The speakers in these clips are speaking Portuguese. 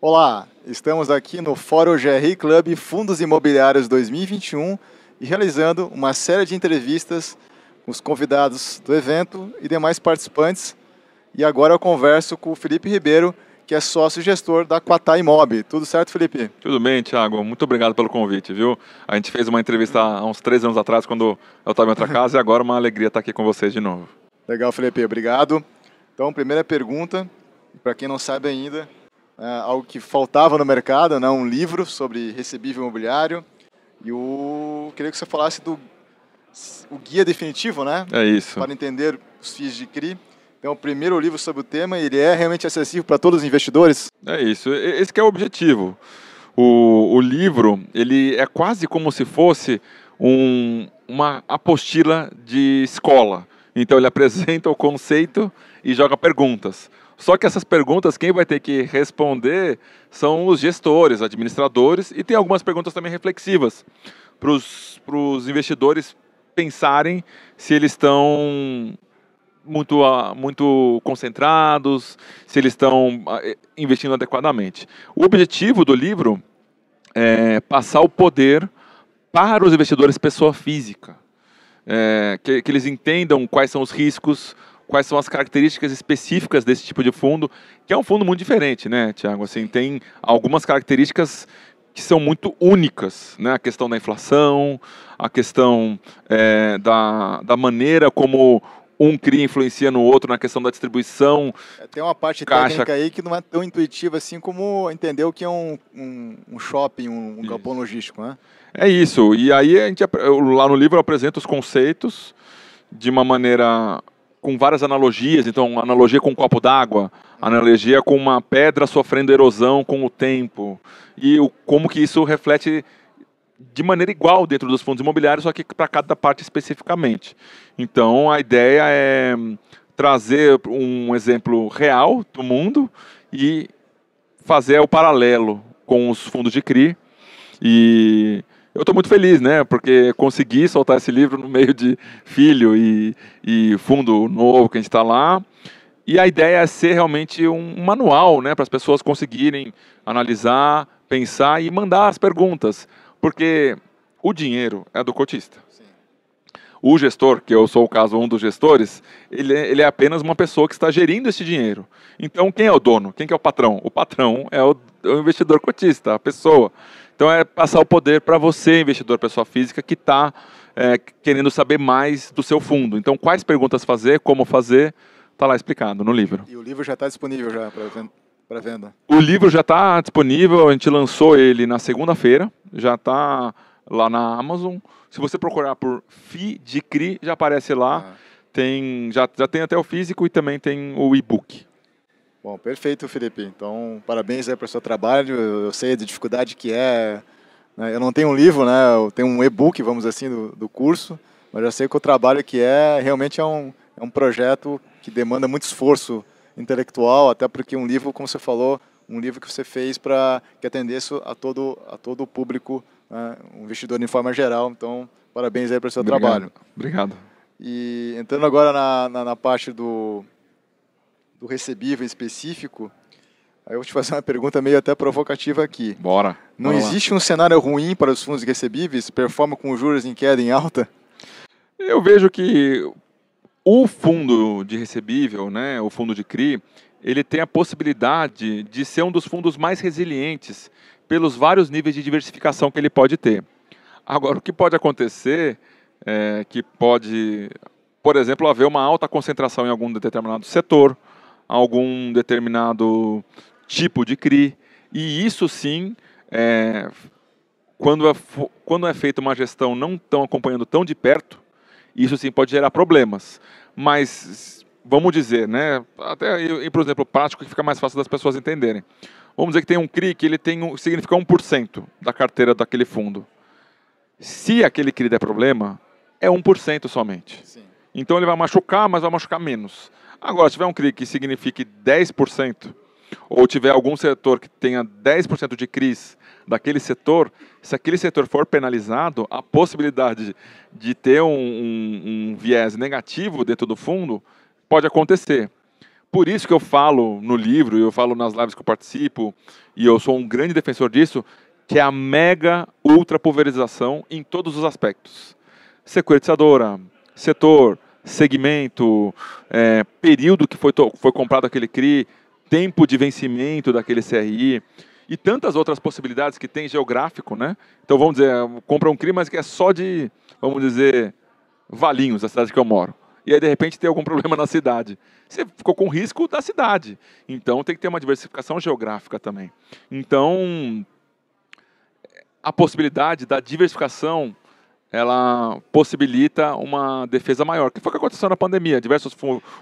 Olá, estamos aqui no Fórum GRI Club Fundos Imobiliários 2021 e realizando uma série de entrevistas com os convidados do evento e demais participantes. E agora eu converso com o Felipe Ribeiro, que é sócio gestor da Quatá Imob. Tudo certo, Felipe? Tudo bem, Thiago. Muito obrigado pelo convite, viu? A gente fez uma entrevista há uns três anos atrás, quando eu estava em outra casa, e agora é uma alegria estar aqui com vocês de novo. Legal, Felipe. Obrigado. Então, primeira pergunta, para quem não sabe ainda, é, algo que faltava no mercado, né? um livro sobre recebível imobiliário. E eu queria que você falasse do o guia definitivo, né? É isso. Para entender os FIIs de CRI. Então, o primeiro livro sobre o tema, ele é realmente acessível para todos os investidores? É isso. Esse é o objetivo. O, o livro, ele é quase como se fosse um, uma apostila de escola. Então, ele apresenta o conceito e joga perguntas. Só que essas perguntas, quem vai ter que responder são os gestores, administradores, e tem algumas perguntas também reflexivas para os investidores pensarem se eles estão muito, muito concentrados, se eles estão eh, investindo adequadamente. O objetivo do livro é passar o poder para os investidores pessoa física. É, que, que eles entendam quais são os riscos, quais são as características específicas desse tipo de fundo, que é um fundo muito diferente, né, Tiago? Assim, tem algumas características que são muito únicas, né? A questão da inflação, a questão é, da, da maneira como um cria influencia no outro na questão da distribuição. É, tem uma parte caixa... técnica aí que não é tão intuitiva assim como entender o que é um, um, um shopping, um, um galpão logístico, né? É isso. E aí a gente, lá no livro eu apresento os conceitos de uma maneira com várias analogias, então analogia com um copo d'água, analogia com uma pedra sofrendo erosão com o tempo e o, como que isso reflete de maneira igual dentro dos fundos imobiliários, só que para cada parte especificamente. Então a ideia é trazer um exemplo real do mundo e fazer o paralelo com os fundos de CRI e eu estou muito feliz, né? Porque consegui soltar esse livro no meio de filho e, e fundo novo que a gente está lá. E a ideia é ser realmente um manual, né? Para as pessoas conseguirem analisar, pensar e mandar as perguntas. Porque o dinheiro é do cotista. Sim o gestor, que eu sou o caso um dos gestores, ele é, ele é apenas uma pessoa que está gerindo esse dinheiro. Então, quem é o dono? Quem que é o patrão? O patrão é o, é o investidor cotista, a pessoa. Então, é passar o poder para você, investidor, pessoa física, que está é, querendo saber mais do seu fundo. Então, quais perguntas fazer, como fazer, está lá explicado no livro. E o livro já está disponível já para venda. O livro já está disponível, a gente lançou ele na segunda-feira, já está lá na Amazon. Se você procurar por Fi de Cri, já aparece lá. Ah. Tem, já, já tem até o físico e também tem o e-book. Bom, perfeito, Felipe. Então, parabéns aí para o seu trabalho. Eu, sei de dificuldade que é. Né? Eu não tenho um livro, né? Eu tenho um e-book, vamos assim, do, do curso. Mas eu sei que o trabalho que é, realmente é um, é um projeto que demanda muito esforço intelectual, até porque um livro, como você falou, um livro que você fez para que atendesse a todo, a todo o público né, um investidor de forma geral. Então, parabéns aí para o seu Obrigado. trabalho. Obrigado. E entrando agora na, na, na parte do, do recebível específico, Aí eu vou te fazer uma pergunta meio até provocativa aqui. Bora. Não Bora existe um cenário ruim para os fundos recebíveis? Performa com juros em queda em alta? Eu vejo que o fundo de recebível, né, o fundo de CRI, ele tem a possibilidade de ser um dos fundos mais resilientes pelos vários níveis de diversificação que ele pode ter. Agora, o que pode acontecer é que pode, por exemplo, haver uma alta concentração em algum determinado setor, algum determinado tipo de CRI, e isso sim, é, quando, é, quando é feita uma gestão não tão acompanhando tão de perto, isso sim pode gerar problemas. Mas vamos dizer, né? Até, por exemplo, prático que fica mais fácil das pessoas entenderem. Vamos dizer que tem um CRI que ele tem um, significa 1% da carteira daquele fundo. Se aquele CRI der problema, é 1% somente. Sim. Então ele vai machucar, mas vai machucar menos. Agora, se tiver um CRI que signifique 10%, ou tiver algum setor que tenha 10% de CRIs daquele setor, se aquele setor for penalizado, a possibilidade de ter um, um, um viés negativo dentro do fundo pode acontecer. Por isso que eu falo no livro, eu falo nas lives que eu participo, e eu sou um grande defensor disso, que é a mega ultra pulverização em todos os aspectos. Securitizadora, setor, segmento, é, período que foi, foi comprado aquele CRI, tempo de vencimento daquele CRI e tantas outras possibilidades que tem geográfico, né? Então vamos dizer, compra um CRI, mas que é só de, vamos dizer, Valinhos, a cidade que eu moro e aí de repente tem algum problema na cidade. Você ficou com risco da cidade. Então tem que ter uma diversificação geográfica também. Então a possibilidade da diversificação ela possibilita uma defesa maior. Que foi o que aconteceu na pandemia. Diversos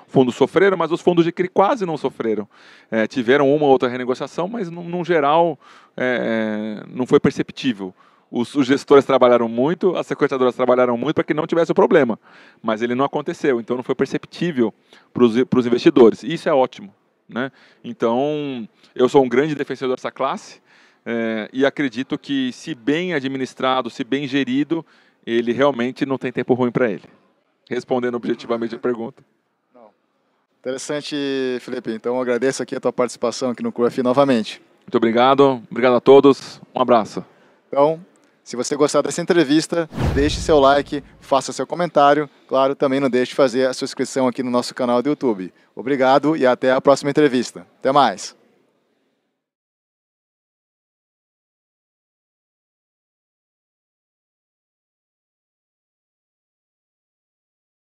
fundos sofreram, mas os fundos de CRI quase não sofreram. É, tiveram uma ou outra renegociação, mas no, no geral é, não foi perceptível os, os gestores trabalharam muito, as sequenciadoras trabalharam muito para que não tivesse o problema. Mas ele não aconteceu, então não foi perceptível para os investidores. E isso é ótimo. Né? Então, eu sou um grande defensor dessa classe é, e acredito que, se bem administrado, se bem gerido, ele realmente não tem tempo ruim para ele. Respondendo objetivamente a pergunta. Não. Interessante, Felipe. Então, agradeço aqui a tua participação aqui no CUF novamente. Muito obrigado. Obrigado a todos. Um abraço. Então, se você gostar dessa entrevista, deixe seu like, faça seu comentário. Claro, também não deixe de fazer a sua inscrição aqui no nosso canal do YouTube. Obrigado e até a próxima entrevista. Até mais!